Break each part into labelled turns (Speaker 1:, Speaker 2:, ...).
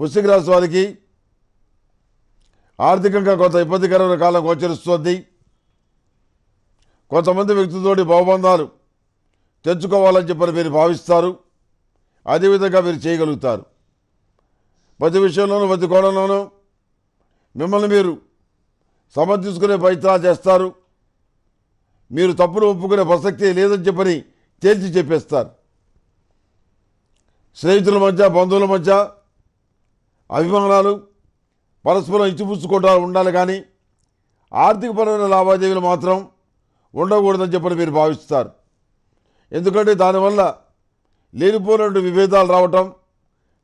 Speaker 1: వృశ్చిక రాశి వారికి ఆర్థికంగా కొంత ఇబ్బందికరమైన కాలం గోచరిస్తోంది కొంతమంది వ్యక్తులతోటి బహుబంధాలు తెచ్చుకోవాలని చెప్పని మీరు భావిస్తారు అదేవిధంగా మీరు చేయగలుగుతారు ప్రతి విషయంలోనూ ప్రతి కోణంలోనూ మిమ్మల్ని మీరు సమర్థించుకునే ప్రయత్నాలు చేస్తారు మీరు తప్పును ఒప్పుకునే ప్రసక్తి లేదని చెప్పని తేల్చి చెప్పేస్తారు స్నేహితుల మధ్య బంధువుల మధ్య అభిమానాలు పరస్పరం ఇచ్చిపుచ్చుకుంటా ఉండాలి కానీ ఆర్థికపరమైన లావాదేవీలు మాత్రం ఉండకూడదని చెప్పని మీరు భావిస్తారు ఎందుకంటే దానివల్ల లేనిపోయినటువంటి విభేదాలు రావటం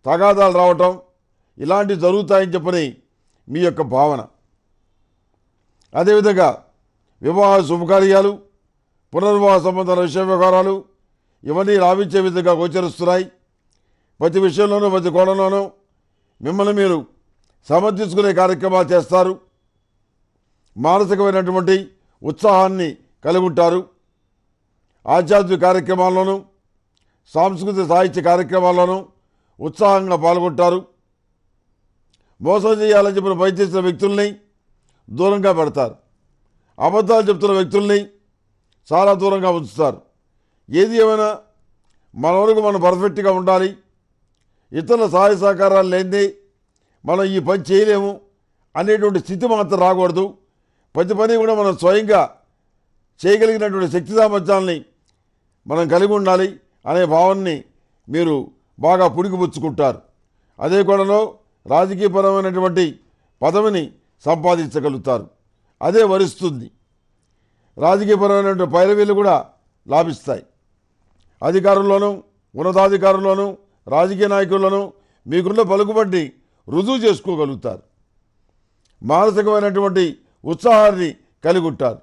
Speaker 1: తగాదాలు రావటం ఇలాంటివి జరుగుతాయని చెప్పని మీ యొక్క భావన అదేవిధంగా వివాహ శుభకార్యాలు పునర్వాహ సంబంధాల విషయ వ్యవహారాలు ఇవన్నీ రావించే విధంగా గోచరిస్తున్నాయి ప్రతి విషయంలోనూ ప్రతి కోణంలోనూ మిమ్మల్ని మీరు సమర్థించుకునే కార్యక్రమాలు చేస్తారు మానసికమైనటువంటి ఉత్సాహాన్ని కలిగి ఉంటారు ఆధ్యాత్మిక కార్యక్రమాల్లోనూ సాంస్కృతిక సాహిత్య కార్యక్రమాల్లోనూ ఉత్సాహంగా పాల్గొంటారు మోసం చేయాలని చెప్పిన ప్రయత్నించిన వ్యక్తుల్ని దూరంగా పెడతారు అబద్ధాలు చెప్తున్న వ్యక్తుల్ని చాలా దూరంగా ఉంచుతారు ఏది ఏమైనా మన వరకు మనం పర్ఫెక్ట్గా ఉండాలి ఇతరుల సహాయ సహకారాలు లేని మనం ఈ పని చేయలేము అనేటువంటి స్థితి మాత్రం రాకూడదు ప్రతి పని కూడా మనం స్వయంగా చేయగలిగినటువంటి శక్తి సామర్థ్యాలని మనం కలిగి ఉండాలి అనే భావాన్ని మీరు బాగా పుణికిపుచ్చుకుంటారు అదే కోణలో రాజకీయపరమైనటువంటి పదవిని సంపాదించగలుగుతారు అదే వరిస్తుంది రాజకీయపరమైనటువంటి పైరవీలు కూడా లాభిస్తాయి అధికారంలోనూ ఉన్నతాధికారంలోనూ రాజకీయ నాయకులను మీకున్న పలుకుబట్టి రుజువు చేసుకోగలుగుతారు మానసికమైనటువంటి ఉత్సాహాన్ని కలిగి ఉంటారు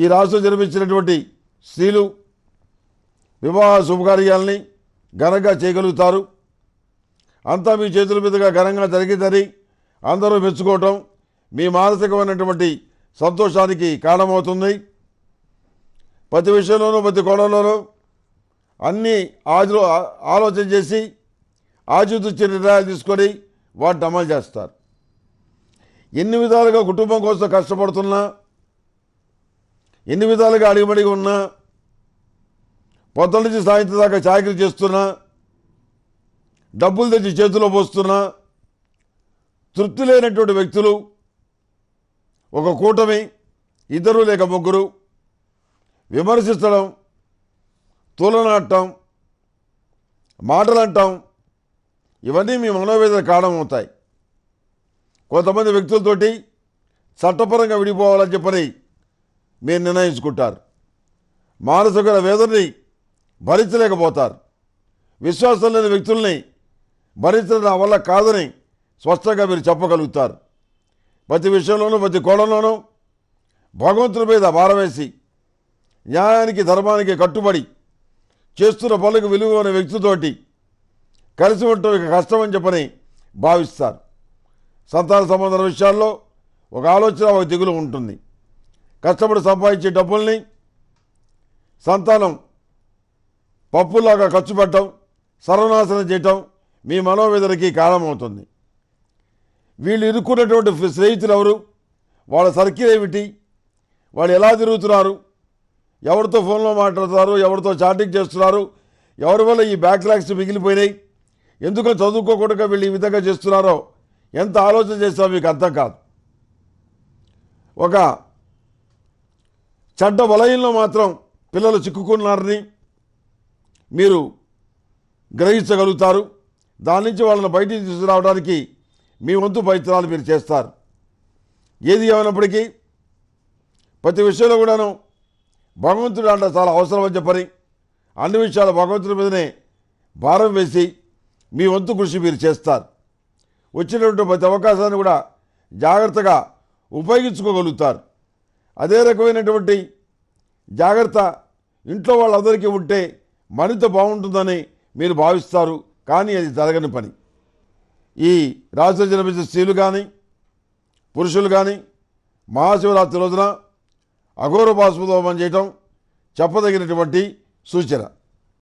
Speaker 1: ఈ రాష్ట్రం జన్మించినటువంటి స్త్రీలు వివాహ శుభకార్యాలని ఘనంగా చేయగలుగుతారు అంతా మీ చేతుల మీదుగా ఘనంగా జరిగిందని అందరూ మెచ్చుకోవటం మీ మానసికమైనటువంటి సంతోషానికి కారణమవుతుంది ప్రతి విషయంలోనూ ప్రతి కోణంలోనూ అన్నీ ఆజులో ఆలోచన చేసి ఆచూతు నిర్ణయాలు తీసుకొని వాటిని అమలు చేస్తారు ఎన్ని విధాలుగా కుటుంబం కోసం కష్టపడుతున్నా ఎన్ని విధాలుగా అడిగిమడిగి ఉన్నా పొద్దుల నుంచి సాయంత్రం దాకా చాకరీ చేస్తున్నా డబ్బులు తెచ్చి చేతిలో పోస్తున్నా తృప్తి లేనటువంటి వ్యక్తులు ఒక కూటమి ఇద్దరు లేక ముగ్గురు విమర్శించడం తూలనాడటం మాటలంటాం ఇవన్నీ మీ మనోవేదన కారణమవుతాయి కొంతమంది వ్యక్తులతోటి చట్టపరంగా విడిపోవాలని చెప్పని మీరు నిర్ణయించుకుంటారు మానసిక వేదనని భరించలేకపోతారు విశ్వాసం లేని వ్యక్తుల్ని భరించడం వల్ల కాదని స్పష్టంగా మీరు చెప్పగలుగుతారు ప్రతి విషయంలోనూ ప్రతి కోణంలోనూ భగవంతుని మీద భారవేసి న్యాయానికి ధర్మానికి కట్టుబడి చేస్తున్న పనులకు విలువ అనే వ్యక్తితోటి కలిసి ఉండటం ఇక అని చెప్పని భావిస్తారు సంతాన సంబంధాల విషయాల్లో ఒక ఆలోచన ఒక దిగులు ఉంటుంది కష్టపడి సంపాదించే డబ్బుల్ని సంతానం పప్పులాగా ఖర్చు పెట్టడం సర్వనాశనం చేయటం మీ మనోవేదనకి కారణమవుతుంది వీళ్ళు ఇరుక్కున్నటువంటి స్నేహితులు ఎవరు వాళ్ళ సర్కిల్ ఏమిటి వాళ్ళు ఎలా తిరుగుతున్నారు ఎవరితో ఫోన్లో మాట్లాడుతున్నారు ఎవరితో చాటింగ్ చేస్తున్నారు ఎవరి వల్ల ఈ బ్యాక్లాగ్స్ మిగిలిపోయినాయి ఎందుకు చదువుకోకుండా వీళ్ళు ఈ విధంగా చేస్తున్నారో ఎంత ఆలోచన చేస్తారో మీకు అర్థం కాదు ఒక చెడ్డ వలయంలో మాత్రం పిల్లలు చిక్కుకున్నారని మీరు గ్రహించగలుగుతారు దాని నుంచి వాళ్ళని బయటికి తీసుకురావడానికి మీ వంతు ప్రయత్నాలు మీరు చేస్తారు ఏది ఏమైనప్పటికీ ప్రతి విషయంలో కూడాను భగవంతుడు అంటే చాలా అవసరం వచ్చే పని అన్ని విషయాలు భగవంతుడి మీదనే భారం వేసి మీ వంతు కృషి మీరు చేస్తారు వచ్చినటువంటి ప్రతి అవకాశాన్ని కూడా జాగ్రత్తగా ఉపయోగించుకోగలుగుతారు అదే రకమైనటువంటి జాగ్రత్త ఇంట్లో వాళ్ళందరికీ ఉంటే మరింత బాగుంటుందని మీరు భావిస్తారు కానీ అది జరగని పని ఈ రాజులు జన్మించిన స్త్రీలు కానీ పురుషులు కానీ మహాశివరాత్రి రోజున అఘోర పాశుపదోపం చేయటం చెప్పదగినటువంటి సూచన